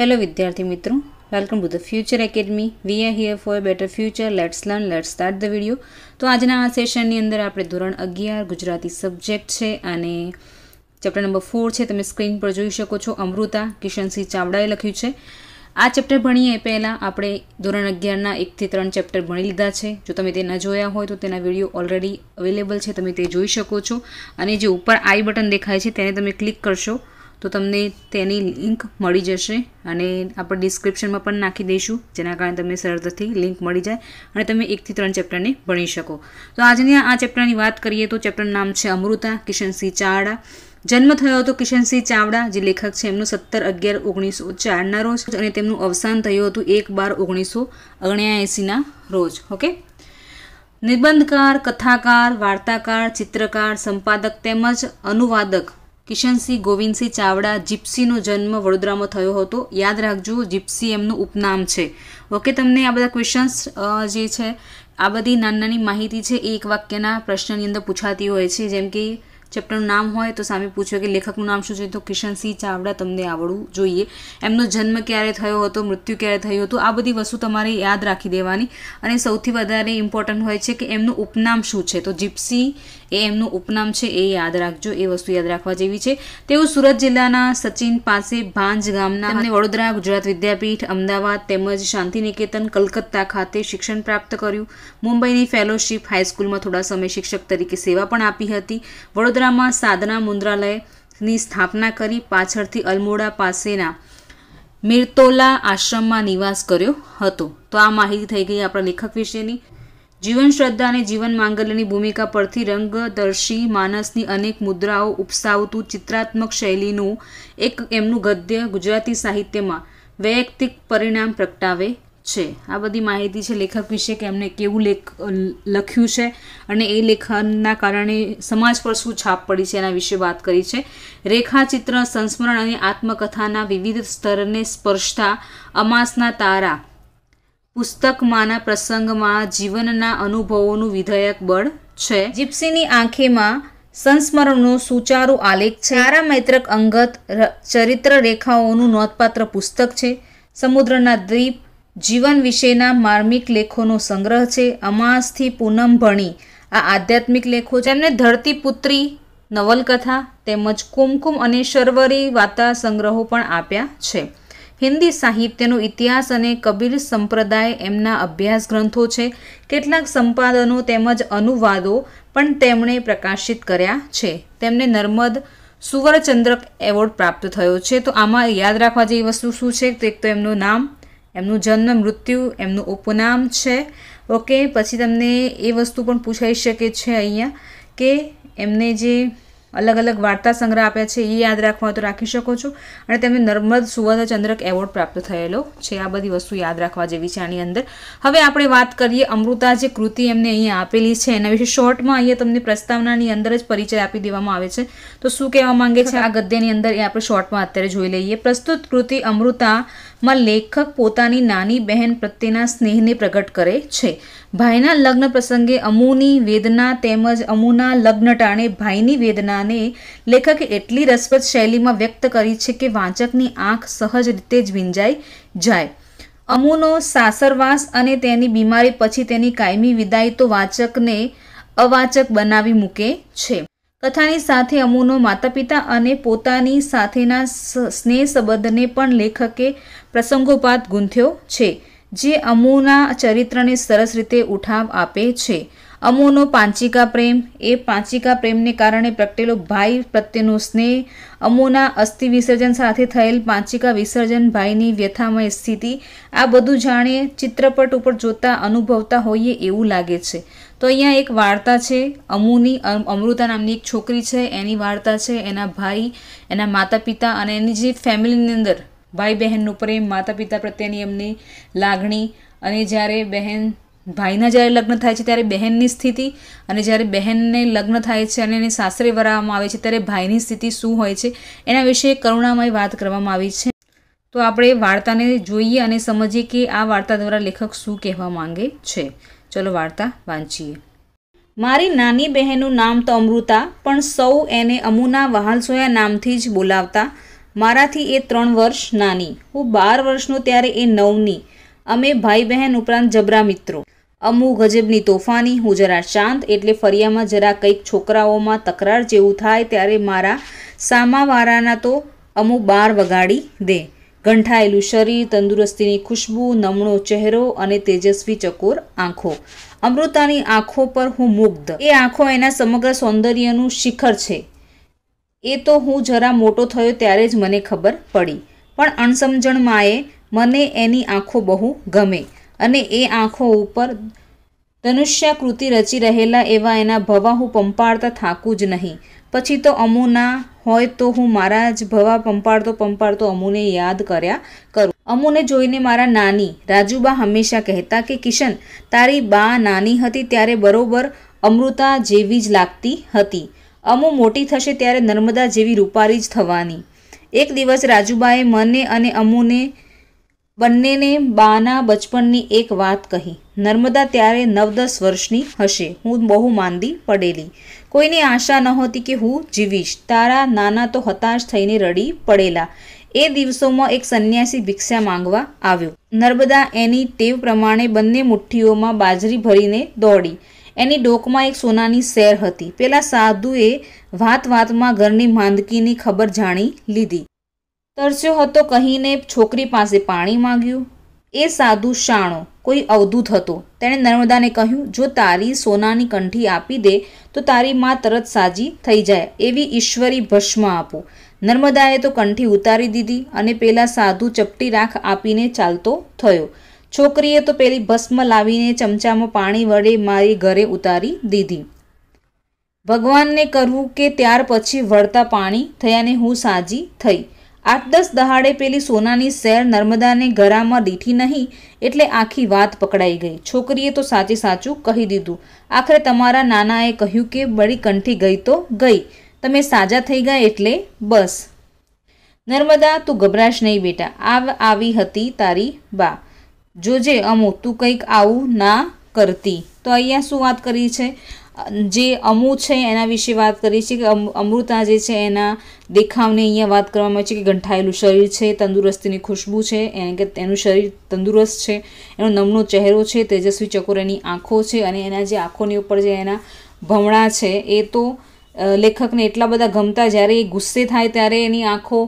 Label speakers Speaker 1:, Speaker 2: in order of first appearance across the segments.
Speaker 1: hello વિદ્યાર્થી મિત્રો welcome to the future academy we are here for better future let's learn let start the video તો આજના આ સેશનની અંદર આપણે ધોરણ અગિયાર ગુજરાતી સબ્જેક્ટ છે અને ચેપ્ટર નંબર ફોર છે તમે સ્ક્રીન પર જોઈ શકો છો અમૃતા કિશનસિંહ ચાવડાએ લખ્યું છે આ ચેપ્ટર ભણીએ પહેલાં આપણે ધોરણ અગિયારના એકથી ત્રણ ચેપ્ટર ભણી લીધા છે જો તમે તે ન જોયા હોય તો તેના વિડીયો ઓલરેડી અવેલેબલ છે તમે તે જોઈ શકો છો અને જે ઉપર આઈ બટન દેખાય છે તેને તમે ક્લિક કરશો તો તમને તેની લિંક મળી જશે અને આપણે ડિસ્ક્રિપ્શનમાં પણ નાખી દઈશું જેના કારણે તમને સરળતાથી લિંક મળી જાય અને તમે એકથી ત્રણ ચેપ્ટરને ભણી શકો તો આજની આ ચેપ્ટરની વાત કરીએ તો ચેપ્ટરનું નામ છે અમૃતા કિશનસિંહ ચાવડા જન્મ થયો હતો કિશનસિંહ ચાવડા જે લેખક છે એમનું સત્તર અગિયાર ઓગણીસો ચારના રોજ અને તેમનું અવસાન થયું હતું એક બાર ઓગણીસો ઓગણ્યાએંસીના રોજ ઓકે નિબંધકાર કથાકાર વાર્તાકાર ચિત્રકાર સંપાદક તેમજ અનુવાદક કિશનસિંહ ગોવિંદસિંહ ચાવડા જીપ્સીનો જન્મ વડોદરામાં થયો હતો યાદ રાખજો જીપ્સી એમનું ઉપનામ છે ઓકે તમને આ બધા ક્વેશ્ચન્સ જે છે આ બધી નાની નાની માહિતી છે એ એક વાક્યના પ્રશ્નની અંદર પૂછાતી હોય છે જેમ કે ચેપ્ટરનું નામ હોય તો સામે પૂછ્યો કે લેખકનું નામ શું છે તો કિશનસિંહ ચાવડા તમને આવડવું જોઈએ એમનો જન્મ ક્યારે થયો હતો મૃત્યુ ક્યારે થયું હતું આ બધી વસ્તુ તમારે યાદ રાખી દેવાની અને સૌથી વધારે ઇમ્પોર્ટન્ટ હોય છે કે એમનું ઉપનામ શું છે તો જીપ્સી એ એમનું ઉપનામ છે એ યાદ રાખજો એ વસ્તુ યાદ રાખવા જેવી છે તેઓ સુરત જિલ્લાના સચિન પાસે ભાંજ ગામના અને વડોદરા ગુજરાત વિદ્યાપીઠ અમદાવાદ તેમજ શાંતિનિકેતન કલકત્તા ખાતે શિક્ષણ પ્રાપ્ત કર્યું મુંબઈની ફેલોશિપ હાઈસ્કૂલમાં થોડા સમય શિક્ષક તરીકે સેવા પણ આપી હતી વડોદરામાં સાધના મુદ્રાલયની સ્થાપના કરી પાછળથી અલમોડા પાસેના મિરતોલા આશ્રમમાં નિવાસ કર્યો હતો તો આ માહિતી થઈ ગઈ આપણા લેખક વિશેની જીવન શ્રદ્ધા અને જીવન માંગલ્યની ભૂમિકા પરથી રંગદર્શી માનસની અનેક મુદ્રાઓ ઉપસાવતું ચિત્રાત્મક શૈલીનું એક એમનું ગદ્ય ગુજરાતી સાહિત્યમાં વૈયક્તિક પરિણામ પ્રગટાવે છે આ બધી માહિતી છે લેખક વિશે કે એમને કેવું લેખ લખ્યું છે અને એ લેખનના કારણે સમાજ પર શું છાપ પડી છે એના વિશે વાત કરી છે રેખાચિત્ર સંસ્મરણ અને આત્મકથાના વિવિધ સ્તરને સ્પર્શતા અમાસના તારા પુસ્તકમાંના પ્રસંગમાં જીવનના અનુભવોનું વિધેયક બળ છે જીપ્સીની આંખેમાં સંસ્મરણનો સુચારુ આલેખ છે સારા મૈત્રક અંગત ચરિત્ર રેખાઓનું નોંધપાત્ર પુસ્તક છે સમુદ્રના દ્વીપ જીવન વિશેના માર્મિક લેખોનો સંગ્રહ છે અમાસથી પૂનમ ભણી આ આધ્યાત્મિક લેખો છે જેમને ધરતીપુત્રી નવલકથા તેમજ કુમકુમ અને શર્વરી વાર્તા સંગ્રહો પણ આપ્યા છે હિન્દી સાહિત્યનો ઇતિહાસ અને કબીર સંપ્રદાય એમના અભ્યાસ ગ્રંથો છે કેટલાક સંપાદનો તેમજ અનુવાદો પણ તેમણે પ્રકાશિત કર્યા છે તેમને નર્મદ સુવર્ણચંદ્રક એવોર્ડ પ્રાપ્ત થયો છે તો આમાં યાદ રાખવા જેવી વસ્તુ શું છે તો એક તો એમનું નામ એમનું જન્મ મૃત્યુ એમનું ઉપનામ છે ઓકે પછી તમને એ વસ્તુ પણ પૂછાઈ શકે છે અહીંયા કે એમને જે અલગ અલગ વાર્તા સંગ્રહ આપ્યા છે એ યાદ રાખવા તો રાખી શકો છો અને તેમને નર્મદ સુવર્ણચંદ્રક એવોર્ડ પ્રાપ્ત થયેલો છે આ બધી વસ્તુ યાદ રાખવા જેવી છે આની અંદર હવે આપણે વાત કરીએ અમૃતા જે કૃતિ એમને અહીંયા આપેલી છે એના વિશે શોર્ટમાં અહીંયા તમને પ્રસ્તાવનાની અંદર જ પરિચય આપી દેવામાં આવે છે તો શું કહેવા માંગે છે આ ગદ્યની અંદર એ આપણે શોર્ટમાં અત્યારે જોઈ લઈએ પ્રસ્તુત કૃતિ અમૃતામાં લેખક પોતાની નાની બહેન પ્રત્યેના સ્નેહને પ્રગટ કરે છે ભાઈના લગ્ન પ્રસંગે અમુની વેદના તેમજ અમુના લગ્ન ટાણે ભાઈની વેદનાને લેખકે એટલી રસપ્રદ શૈલીમાં વ્યક્ત કરી છે કે વાંચકની આંખ સહજ રીતે જ વિંજાઈ જાય અમુનો સાસરવાસ અને તેની બીમારી પછી તેની કાયમી વિદાય તો વાચકને અવાચક બનાવી મૂકે છે કથાની સાથે અમુનો માતા પિતા અને પોતાની સાથેના સ્નેહ સંબંધને પણ લેખકે પ્રસંગોપાત ગૂંથ્યો છે જે અમુના ચરિત્રને સરસ રીતે ઉઠાવ આપે છે અમુનો પાંચિકા પ્રેમ એ પાંચિકા પ્રેમને કારણે પ્રગટેલો ભાઈ પ્રત્યેનો સ્નેહ અમુના અસ્થિ વિસર્જન સાથે થયેલ પાંચિકા વિસર્જન ભાઈની વ્યથામય સ્થિતિ આ બધું જાણીએ ચિત્રપટ ઉપર જોતા અનુભવતા હોઈએ એવું લાગે છે તો અહીંયા એક વાર્તા છે અમુની અમૃતા નામની એક છોકરી છે એની વાર્તા છે એના ભાઈ એના માતા પિતા અને એની જે ફેમિલીની અંદર ભાઈ બહેનનો પ્રેમ માતા પિતા પ્રત્યેની એમની લાગણી અને જ્યારે બહેન ભાઈના જ્યારે લગ્ન થાય છે ત્યારે બહેનની સ્થિતિ અને જ્યારે બહેનને લગ્ન થાય છે અને એને સાસરે વરાવવામાં આવે છે ત્યારે ભાઈની સ્થિતિ શું હોય છે એના વિશે કરુણામય વાત કરવામાં આવી છે તો આપણે વાર્તાને જોઈએ અને સમજીએ કે આ વાર્તા દ્વારા લેખક શું કહેવા માંગે છે ચલો વાર્તા વાંચીએ મારી નાની બહેનનું નામ તો અમૃતા પણ સૌ એને અમુના વહાલસોયા નામથી જ બોલાવતા મારાથી એ ત્રણ વર્ષ નાની હું બાર વર્ષનો ત્યારે એ નવની અમે ભાઈ બહેન ઉપરાંત જબરા મિત્રો અમુ ગજબની તોફાની હું જરા શાંત એટલે ફરિયામાં જરા કંઈક છોકરાઓમાં તકરાર જેવું થાય ત્યારે મારા સામાવાળાના તો અમુ બાર વગાડી દે ગંઠાયેલું શરીર તંદુરસ્તીની ખુશ્બુ નમણો ચહેરો અને તેજસ્વી ચકોર આંખો અમૃતાની આંખો પર હું મુગ્ધ એ આંખો એના સમગ્ર સૌંદર્યનું શિખર છે એ તો હું જરા મોટો થયો ત્યારે જ મને ખબર પડી પણ અણસમજણ માએ મને એની આંખો બહુ ગમે અને એ આંખો ઉપર ધનુષ્યાકૃતિ રચી રહેલા એવા એના ભવા હું પંપાળતા થાકું જ નહીં પછી તો અમુના હોય તો હું મારા જ ભવા પંપાળતો પંપાળતો અમુને યાદ કર્યા કરું અમુને જોઈને મારા નાની રાજુબા હંમેશા કહેતા કે કિશન તારી બા નાની હતી ત્યારે બરોબર અમૃતા જેવી જ લાગતી હતી અમુ મોટી થશે ત્યારે નર્મદા જેવી રૂપારી જ થવાની એક દિવસ રાજુબાએ મને અને અમુને બંનેને બાના બચપનની એક વાત કહી નર્મદા ત્યારે નવ દસ વર્ષની હશે હું બહુ માંદી પડેલી કોઈની આશા નહોતી કે હું જીવીશ તારા નાના તો હતાશ થઈને રડી પડેલા એ દિવસોમાં એક સંન્યાસી ભિક્ષા માંગવા આવ્યો નર્મદા એની ટેવ પ્રમાણે બંને મુઠ્ઠીઓમાં બાજરી ભરીને દોડી એની ડોકમાં એક સોનાની સેર હતી પેલા સાધુએ વાત વાતમાં ઘરની માંદકીની ખબર જાણી લીધી તરસ્યો હતો કહીને છોકરી પાસે પાણી માંગ્યું એ સાધુ શાણો કોઈ અવધૂત હતો તેણે નર્મદાને કહ્યું જો તારી સોનાની કંઠી આપી દે તો તારી માં તરત સાજી થઈ જાય એવી ઈશ્વરી ભસ્મ આપો નર્મદાએ તો કંઠી ઉતારી દીધી અને પેલા સાધુ ચપટી રાખ આપીને ચાલતો થયો છોકરીએ તો પેલી ભસ્મ લાવીને ચમચામાં પાણી વડે મારી ઘરે ઉતારી દીધી ભગવાનને કરવું કે ત્યાર પછી વળતા પાણી થયાને હું સાજી થઈ આઠ દસ દહાડે પેલી સોનાની સેર નર્મદાને ગરામાં દીઠી નહીં એટલે આખી વાત પકડાઈ ગઈ છોકરીએ તો સાચે સાચું કહી દીધું આખરે તમારા નાનાએ કહ્યું કે બળી કંઠી ગઈ તો ગઈ તમે સાજા થઈ ગયા એટલે બસ નર્મદા તું ગભરાશ નહીં બેટા આવ આવી હતી તારી બા જોજે અમુ તું કંઈક આવું ના કરતી તો અહીંયા શું વાત કરી છે જે અમુ છે એના વિશે વાત કરી છે કે અમૃતા જે છે એના દેખાવને અહીંયા વાત કરવામાં આવી છે કે ગંઠાયેલું શરીર છે તંદુરસ્તીની ખુશ્બુ છે એને કે તેનું શરીર તંદુરસ્ત છે એનો નમનો ચહેરો છે તેજસ્વી ચકોર એની આંખો છે અને એના જે આંખોની ઉપર જે એના ભમણા છે એ તો લેખકને એટલા બધા ગમતા જ્યારે એ ગુસ્સે થાય ત્યારે એની આંખો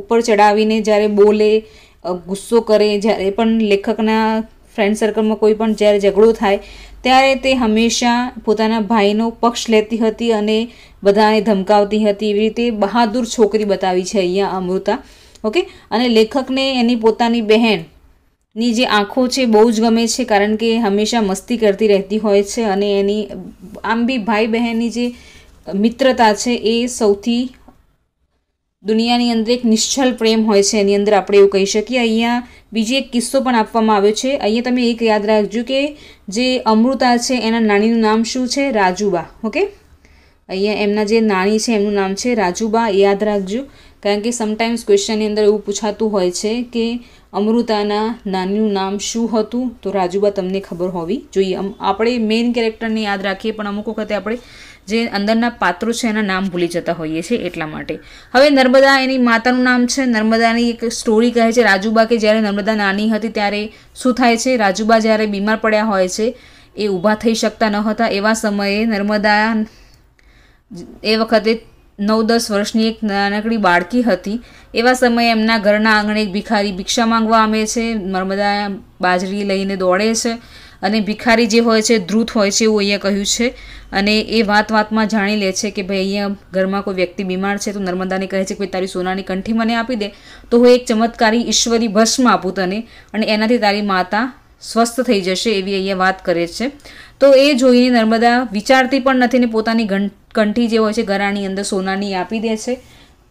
Speaker 1: ઉપર ચડાવીને જ્યારે બોલે ગુસ્સો કરે જ્યારે પણ લેખકના ફ્રેન્ડ સર્કલમાં કોઈ પણ જ્યારે ઝઘડો થાય ત્યારે તે હંમેશા પોતાના ભાઈનો પક્ષ લેતી હતી અને બધાને ધમકાવતી હતી એવી રીતે બહાદુર છોકરી બતાવી છે અહીંયા અમૃતા ઓકે અને લેખકને એની પોતાની બહેન ની જે આંખો છે બહુ જ ગમે છે કારણ કે હંમેશા મસ્તી કરતી રહેતી હોય છે અને એની આમ બી ભાઈ બહેનની જે મિત્રતા છે એ સૌથી દુનિયાની અંદર એક નિશ્ચલ પ્રેમ હોય છે એની અંદર આપણે એવું કહી શકીએ અહીંયા બીજી એક કિસ્સો પણ આપવામાં આવ્યો છે અહીંયા તમે એક યાદ રાખજો કે જે અમૃતા છે એના નાનીનું નામ શું છે રાજુબા ઓકે અહીંયા એમના જે નાની છે એમનું નામ છે રાજુબા યાદ રાખજો કારણ કે સમટાઈમ્સ ક્વેશ્ચનની અંદર એવું પૂછાતું હોય છે કે અમૃતાના નાનીનું નામ શું હતું તો રાજુબા તમને ખબર હોવી જોઈએ આપણે મેઇન કેરેક્ટરને યાદ રાખીએ પણ અમુક વખતે આપણે જે અંદરના પાત્રો છે એના નામ ભૂલી જતા હોઈએ છીએ એટલા માટે હવે નર્મદા એની માતાનું નામ છે નર્મદાની એક સ્ટોરી કહે છે રાજુબા કે જ્યારે નર્મદા નાની હતી ત્યારે શું થાય છે રાજુબા જ્યારે બીમાર પડ્યા હોય છે એ ઊભા થઈ શકતા ન હતા એવા સમયે નર્મદા એ વખતે નવ દસ વર્ષની એક નાનકડી બાળકી હતી એવા સમયે એમના ઘરના આંગણે એક ભિખારી ભિક્ષા માંગવા આવે છે નર્મદા બાજરી લઈને દોડે છે અને ભિખારી જે હોય છે ધ્રુત હોય છે એવું અહીંયા કહ્યું છે અને એ વાત વાતમાં જાણી લે છે કે ભાઈ અહીંયા ઘરમાં કોઈ વ્યક્તિ બીમાર છે તો નર્મદાને કહે છે કે ભાઈ તારી સોનાની કંઠી મને આપી દે તો હું એક ચમત્કારી ઈશ્વરી ભસ્મ આપું તને અને એનાથી તારી માતા સ્વસ્થ થઈ જશે એવી અહીંયા વાત કરે છે તો એ જોઈને નર્મદા વિચારતી પણ નથી ને પોતાની કંઠી જે હોય છે ગરાની અંદર સોનાની આપી દે છે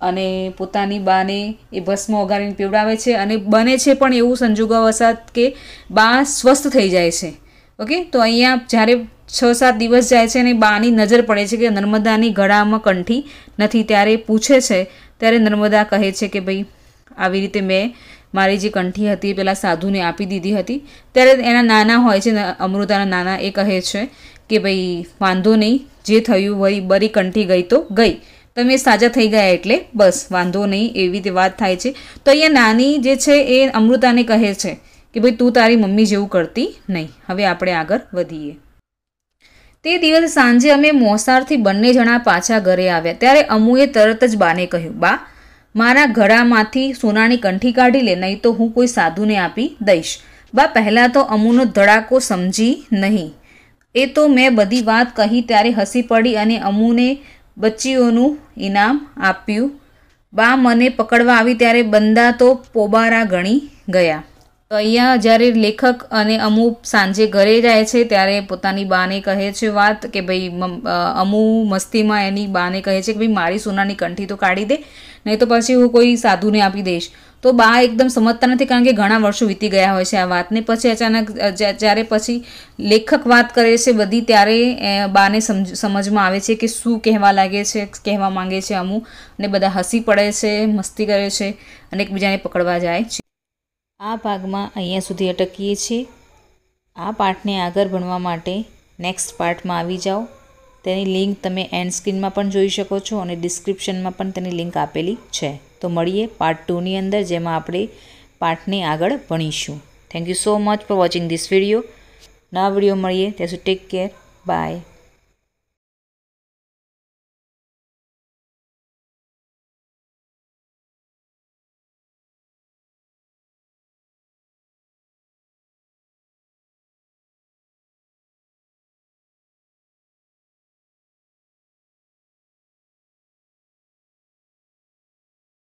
Speaker 1: અને પોતાની બાને એ ભસ્મ ઓગાળીને પીવડાવે છે અને બને છે પણ એવું સંજોગાવસાત કે બા સ્વસ્થ થઈ જાય છે ઓકે તો અહીંયા જ્યારે છ સાત દિવસ જાય છે અને બાની નજર પડે છે કે નર્મદાની ગળામાં કંઠી નથી ત્યારે પૂછે છે ત્યારે નર્મદા કહે છે કે ભાઈ આવી રીતે મેં મારી જે કંઠી હતી એ પેલા સાધુને આપી દીધી હતી ત્યારે એના નાના હોય છે અમૃતાના નાના એ કહે છે કે ભાઈ વાંધો નહીં જે થયું વળી બરી કંઠી ગઈ તો ગઈ તમે સાજા થઈ ગયા એટલે બસ વાંધો નહીં એવી રીતે વાત થાય છે તો અહીંયા નાની જે છે એ અમૃતાને કહે છે કે ભાઈ તું તારી મમ્મી જેવું કરતી નહીં હવે આપણે આગળ વધીએ તે દિવસ સાંજે અમે મોસારથી બંને જણા પાછા ઘરે આવ્યા ત્યારે અમુએ તરત જ બાને કહ્યું બા મારા ઘડામાંથી સોનાની કંઠી કાઢી લે નહીં તો હું કોઈ સાધુને આપી દઈશ બા પહેલાં તો અમુનો ધડાકો સમજી નહીં એ તો મેં બધી વાત કહી ત્યારે હસી પડી અને અમુને બચ્ચીઓનું ઇનામ આપ્યું બા મને પકડવા આવી ત્યારે બંદા તો પોબારા ગણી ગયા તો અહીંયા જ્યારે લેખક અને અમુ સાંજે ઘરે જાય છે ત્યારે પોતાની બાને કહે છે વાત કે ભાઈ અમુ મસ્તીમાં એની બાને કહે છે કે ભાઈ મારી સોનાની કંઠી તો કાઢી દે નહીં તો પછી હું કોઈ સાધુને આપી દઈશ તો બા એકદમ સમજતા નથી કારણ કે ઘણા વર્ષો વીતી ગયા હોય છે આ વાતને પછી અચાનક જ્યારે પછી લેખક વાત કરે છે બધી ત્યારે બાને સમજ સમજમાં આવે છે કે શું કહેવા લાગે છે કહેવા માંગે છે અમુ અને બધા હસી પડે છે મસ્તી કરે છે અને એકબીજાને પકડવા જાય છે આ ભાગમાં અહીંયા સુધી અટકીએ છીએ આ પાઠને આગળ ભણવા માટે નેક્સ્ટ પાર્ટમાં આવી જાઓ તેની લિંક તમે એન્ડ સ્ક્રીનમાં પણ જોઈ શકો છો અને ડિસ્ક્રિપ્શનમાં પણ તેની લિંક આપેલી છે તો મળીએ પાર્ટ ટુની અંદર જેમાં આપણે પાઠને આગળ ભણીશું thank you so much for watching this video નવા વિડીયો મળીએ ત્યાં સુધી ટેક કેર બાય